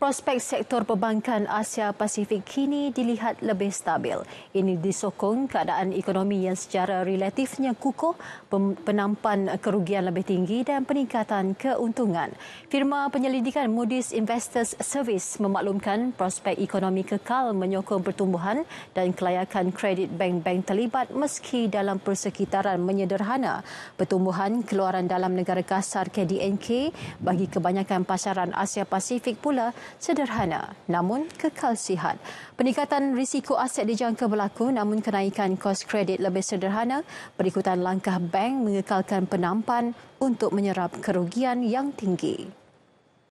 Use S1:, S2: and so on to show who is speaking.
S1: prospek sektor perbankan Asia Pasifik kini dilihat lebih stabil. Ini disokong keadaan ekonomi yang secara relatifnya kukuh, penampan kerugian lebih tinggi dan peningkatan keuntungan. Firma penyelidikan Moody's Investors Service memaklumkan prospek ekonomi kekal menyokong pertumbuhan dan kelayakan kredit bank-bank terlibat meski dalam persekitaran menyederhana. Pertumbuhan keluaran dalam negara kasar KDNK bagi kebanyakan pasaran Asia Pasifik pula sederhana namun kekal sihat. Peningkatan risiko aset dijangka berlaku namun kenaikan kos kredit lebih sederhana berikutan langkah bank mengekalkan penampan untuk menyerap kerugian yang tinggi.